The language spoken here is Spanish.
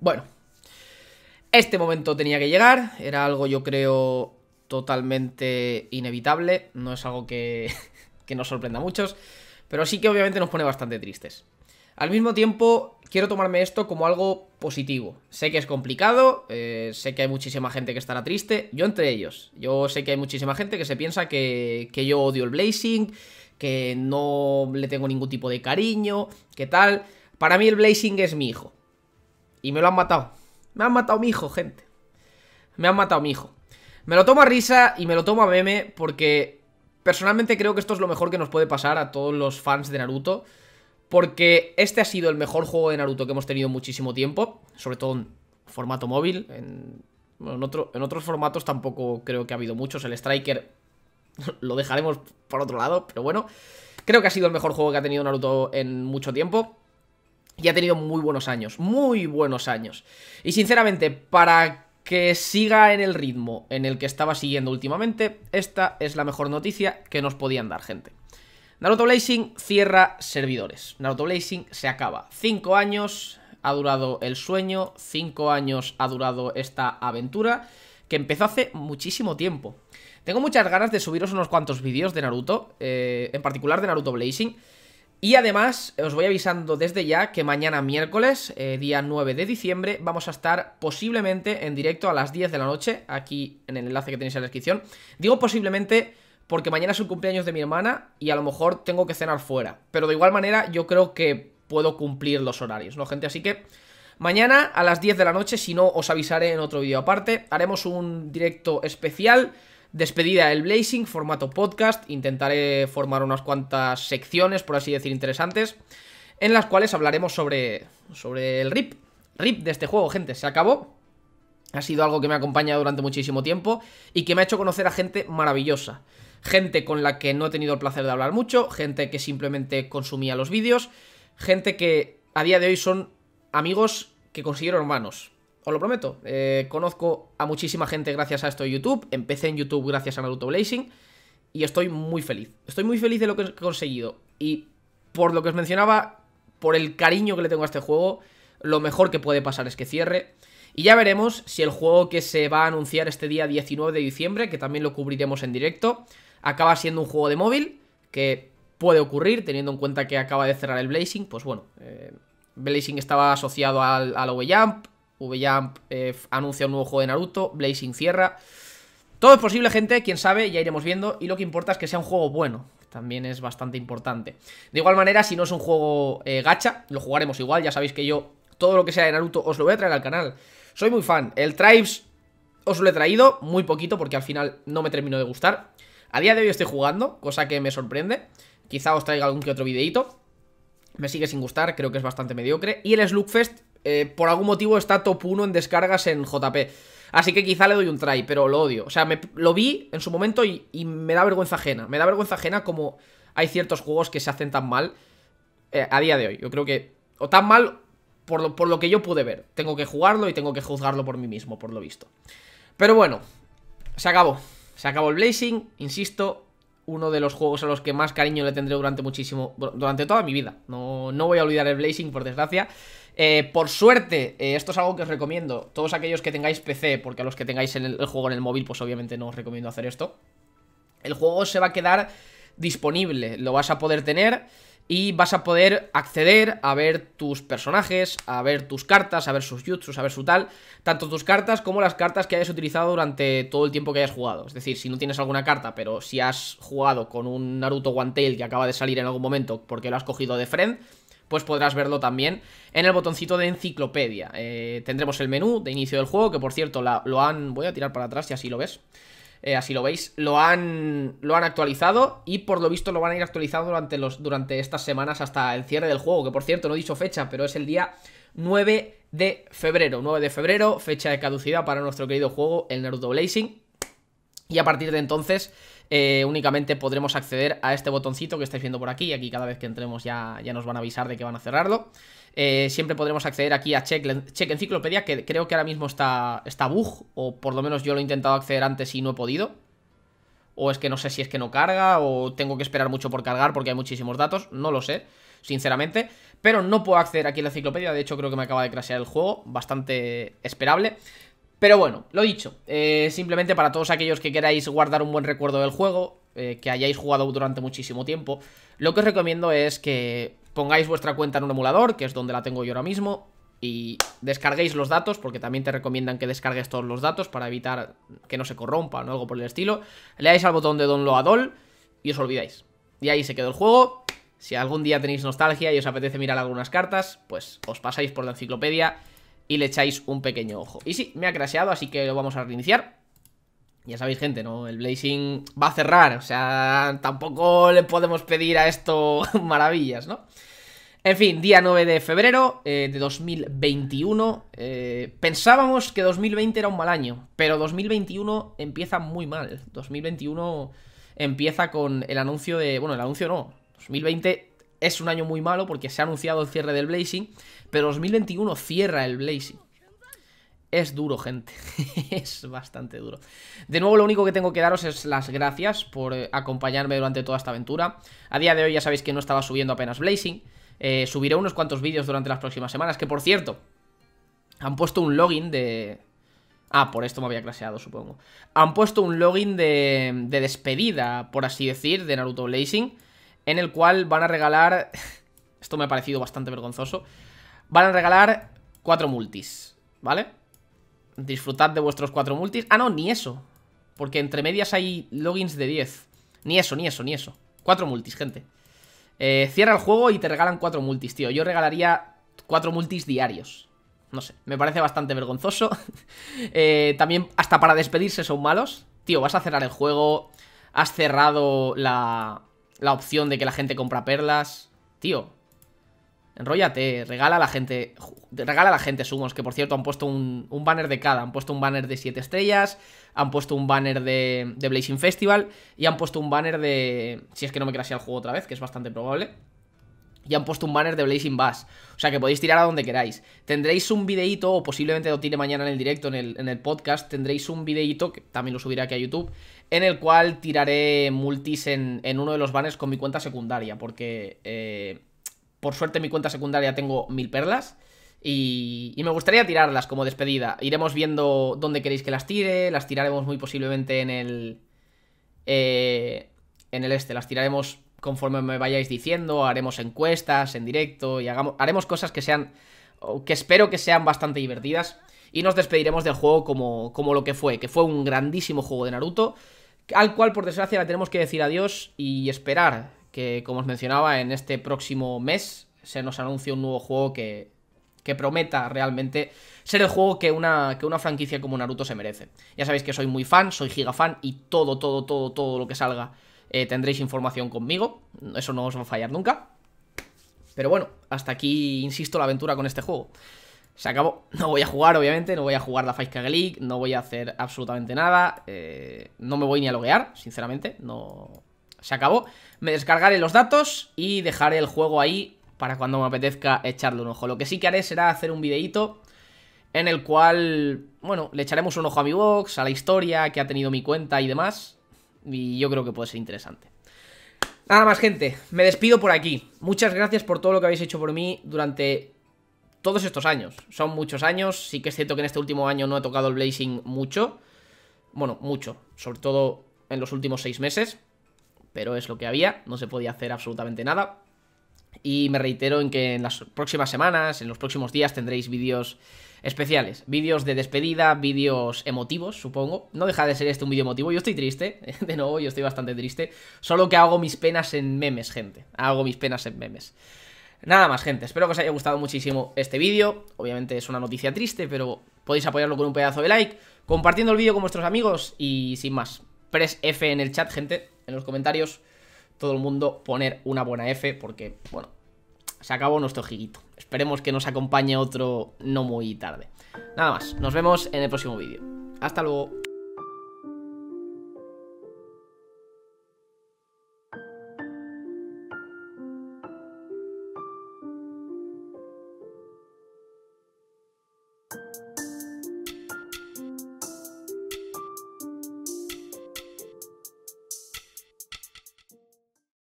Bueno, este momento tenía que llegar, era algo yo creo totalmente inevitable, no es algo que, nos sorprenda a muchos, pero sí que obviamente nos pone bastante tristes. Al mismo tiempo, quiero tomarme esto como algo positivo. Sé que es complicado, eh, sé que hay muchísima gente que estará triste, yo entre ellos. Yo sé que hay muchísima gente que se piensa que, que yo odio el Blazing, que no le tengo ningún tipo de cariño, que tal. Para mí el Blazing es mi hijo. Y me lo han matado. Me han matado mi hijo, gente. Me han matado mi hijo. Me lo tomo a risa y me lo tomo a meme porque personalmente creo que esto es lo mejor que nos puede pasar a todos los fans de Naruto. Porque este ha sido el mejor juego de Naruto que hemos tenido muchísimo tiempo. Sobre todo en formato móvil. En, en otros formatos tampoco creo que ha habido muchos. El Striker lo dejaremos por otro lado, pero bueno. Creo que ha sido el mejor juego que ha tenido Naruto en mucho tiempo. Y ha tenido muy buenos años, muy buenos años. Y sinceramente, para que siga en el ritmo en el que estaba siguiendo últimamente, esta es la mejor noticia que nos podían dar, gente. Naruto Blazing cierra servidores. Naruto Blazing se acaba. Cinco años ha durado el sueño, cinco años ha durado esta aventura, que empezó hace muchísimo tiempo. Tengo muchas ganas de subiros unos cuantos vídeos de Naruto, eh, en particular de Naruto Blazing, y además, os voy avisando desde ya que mañana miércoles, eh, día 9 de diciembre, vamos a estar posiblemente en directo a las 10 de la noche, aquí en el enlace que tenéis en la descripción. Digo posiblemente porque mañana es el cumpleaños de mi hermana y a lo mejor tengo que cenar fuera. Pero de igual manera, yo creo que puedo cumplir los horarios, ¿no, gente? Así que mañana a las 10 de la noche, si no, os avisaré en otro vídeo aparte. Haremos un directo especial Despedida el Blazing, formato podcast. Intentaré formar unas cuantas secciones, por así decir, interesantes, en las cuales hablaremos sobre, sobre el RIP. RIP de este juego, gente, se acabó. Ha sido algo que me ha acompañado durante muchísimo tiempo y que me ha hecho conocer a gente maravillosa. Gente con la que no he tenido el placer de hablar mucho, gente que simplemente consumía los vídeos, gente que a día de hoy son amigos que considero hermanos os lo prometo. Eh, conozco a muchísima gente gracias a esto de YouTube. Empecé en YouTube gracias a Naruto Blazing. Y estoy muy feliz. Estoy muy feliz de lo que he conseguido. Y por lo que os mencionaba, por el cariño que le tengo a este juego, lo mejor que puede pasar es que cierre. Y ya veremos si el juego que se va a anunciar este día 19 de diciembre, que también lo cubriremos en directo, acaba siendo un juego de móvil, que puede ocurrir, teniendo en cuenta que acaba de cerrar el Blazing, pues bueno, eh, Blazing estaba asociado al, al Jump, VJump eh, anuncia un nuevo juego de Naruto, Blazing cierra. Todo es posible, gente, quién sabe, ya iremos viendo. Y lo que importa es que sea un juego bueno, también es bastante importante. De igual manera, si no es un juego eh, gacha, lo jugaremos igual. Ya sabéis que yo todo lo que sea de Naruto os lo voy a traer al canal. Soy muy fan. El Tribes os lo he traído, muy poquito, porque al final no me terminó de gustar. A día de hoy estoy jugando, cosa que me sorprende. Quizá os traiga algún que otro videito. Me sigue sin gustar, creo que es bastante mediocre. Y el Slugfest eh, por algún motivo está top 1 en descargas en JP. Así que quizá le doy un try, pero lo odio. O sea, me, lo vi en su momento y, me da vergüenza ajena. Me da vergüenza ajena como hay ciertos juegos que se hacen tan mal eh, a día de hoy. Yo creo que... O tan mal por lo, por lo que yo pude ver. Tengo que jugarlo y tengo que juzgarlo por mí mismo, por lo visto. Pero bueno, se acabó. Se acabó el Blazing, insisto, uno de los juegos a los que más cariño le tendré durante muchísimo, durante toda mi vida. No, no voy a olvidar el Blazing, por desgracia. Eh, por suerte, eh, esto es algo que os recomiendo. Todos aquellos que tengáis PC, porque a los que tengáis el, el juego en el móvil, pues obviamente no os recomiendo hacer esto. El juego se va a quedar disponible, lo vas a poder tener y vas a poder acceder a ver tus personajes, a ver tus cartas, a ver sus jutsus, a ver su tal, tanto tus cartas como las cartas que hayas utilizado durante todo el tiempo que hayas jugado. Es decir, si no tienes alguna carta, pero si has jugado con un Naruto One Tail que acaba de salir en algún momento porque lo has cogido de friend, pues podrás verlo también en el botoncito de enciclopedia. Eh, tendremos el menú de inicio del juego, que por cierto lo han... Voy a tirar para atrás y así lo ves. Eh, así lo veis, lo han, lo han actualizado y por lo visto lo van a ir actualizando durante, los, durante estas semanas hasta el cierre del juego, que por cierto no he dicho fecha, pero es el día 9 de febrero. 9 de febrero, fecha de caducidad para nuestro querido juego, el Naruto Blazing. Y a partir de entonces eh, únicamente podremos acceder a este botoncito que estáis viendo por aquí. Y Aquí cada vez que entremos ya, ya nos van a avisar de que van a cerrarlo. Eh, siempre podremos acceder aquí a check, Enciclopedia, que creo que ahora mismo está, está bug, o por lo menos yo lo he intentado acceder antes y no he podido. O es que no sé si es que no carga, o tengo que esperar mucho por cargar porque hay muchísimos datos, no lo sé, sinceramente. Pero no puedo acceder aquí a la enciclopedia, de hecho creo que me acaba de crashear el juego, bastante esperable. Pero bueno, lo dicho, eh, simplemente para todos aquellos que queráis guardar un buen recuerdo del juego, eh, que hayáis jugado durante muchísimo tiempo, lo que os recomiendo es que pongáis vuestra cuenta en un emulador, que es donde la tengo yo ahora mismo, y descarguéis los datos, porque también te recomiendan que descargues todos los datos para evitar que no se corrompa o algo por el estilo. leáis al botón de download a Doll y os olvidáis. Y ahí se quedó el juego. Si algún día tenéis nostalgia y os apetece mirar algunas cartas, pues os pasáis por la enciclopedia y le echáis un pequeño ojo. Y sí, me ha crasheado, así que lo vamos a reiniciar. Ya sabéis, gente, ¿no? El Blazing va a cerrar, o sea, tampoco le podemos pedir a esto maravillas, ¿no? En fin, día 9 de febrero eh, de 2021. Eh, pensábamos que 2020 era un mal año, pero 2021 empieza muy mal. 2021 empieza con el anuncio de... Bueno, el anuncio no. 2020 es un año muy malo porque se ha anunciado el cierre del Blazing, pero 2021 cierra el Blazing. Es duro, gente. es bastante duro. De nuevo, lo único que tengo que daros es las gracias por eh, acompañarme durante toda esta aventura. A día de hoy ya sabéis que no estaba subiendo apenas Blazing. Eh, subiré unos cuantos vídeos durante las próximas semanas. Que, por cierto, han puesto un login de... Ah, por esto me había claseado, supongo. Han puesto un login de, de despedida, por así decir, de Naruto Blazing en el cual van a regalar... Esto me ha parecido bastante vergonzoso. Van a regalar cuatro multis, ¿vale? Disfrutad de vuestros cuatro multis. Ah, no, ni eso. Porque entre medias hay logins de 10. Ni eso, ni eso, ni eso. Cuatro multis, gente. Eh, cierra el juego y te regalan cuatro multis, tío. Yo regalaría cuatro multis diarios. No sé, me parece bastante vergonzoso. Eh, también hasta para despedirse son malos. Tío, vas a cerrar el juego, has cerrado la, la opción de que la gente compra perlas. Tío, enróllate, regala a la gente, regala a la gente sumos, que por cierto han puesto un, banner de cada, han puesto un banner de 7 estrellas, han puesto un banner de, de, Blazing Festival y han puesto un banner de, si es que no me creasía el juego otra vez, que es bastante probable. Y han puesto un banner de Blazing Bass. O sea que podéis tirar a donde queráis. Tendréis un videíto, o posiblemente lo tire mañana en el directo, en el, en el podcast. Tendréis un videíto, que también lo subiré aquí a YouTube, en el cual tiraré multis en, uno de los banners con mi cuenta secundaria, porque eh, por suerte en mi cuenta secundaria tengo mil perlas. Y, me gustaría tirarlas como despedida. Iremos viendo dónde queréis que las tire. Las tiraremos muy posiblemente en el. Eh, en el este. Las tiraremos conforme me vayáis diciendo. Haremos encuestas en directo. Y hagamos, haremos cosas que sean. que espero que sean bastante divertidas. Y nos despediremos del juego como, como lo que fue. Que fue un grandísimo juego de Naruto al cual por desgracia le tenemos que decir adiós y esperar que, como os mencionaba, en este próximo mes se nos anuncie un nuevo juego que, que prometa realmente ser el juego que una, que una franquicia como Naruto se merece. Ya sabéis que soy muy fan, soy gigafan y todo, todo, todo, todo lo que salga eh, tendréis información conmigo. Eso no os va a fallar nunca. Pero bueno, hasta aquí, insisto, la aventura con este juego. Se acabó. No voy a jugar, obviamente. No voy a jugar la Fight League. No voy a hacer absolutamente nada. Eh, no me voy ni a loguear, sinceramente. No... Se acabó. Me descargaré los datos y dejaré el juego ahí para cuando me apetezca echarle un ojo. Lo que sí que haré será hacer un videíto en el cual, bueno, le echaremos un ojo a mi box, a la historia que ha tenido mi cuenta y demás. Y yo creo que puede ser interesante. Nada más, gente. Me despido por aquí. Muchas gracias por todo lo que habéis hecho por mí durante todos estos años. Son muchos años, sí que es cierto que en este último año no he tocado el Blazing mucho. Bueno, mucho, sobre todo en los últimos seis meses. Pero es lo que había, no se podía hacer absolutamente nada. Y me reitero en que en las próximas semanas, en los próximos días tendréis vídeos especiales. Vídeos de despedida, vídeos emotivos, supongo. No deja de ser este un vídeo emotivo. Yo estoy triste, de nuevo, yo estoy bastante triste. Solo que hago mis penas en memes, gente. Hago mis penas en memes. Nada más, gente, espero que os haya gustado muchísimo este vídeo. Obviamente es una noticia triste, pero podéis apoyarlo con un pedazo de like, compartiendo el vídeo con vuestros amigos y sin más. Press F en el chat, gente, en los comentarios. Todo el mundo poner una buena F porque, bueno, se acabó nuestro giguito. Esperemos que nos acompañe otro no muy tarde. Nada más, nos vemos en el próximo vídeo. Hasta luego.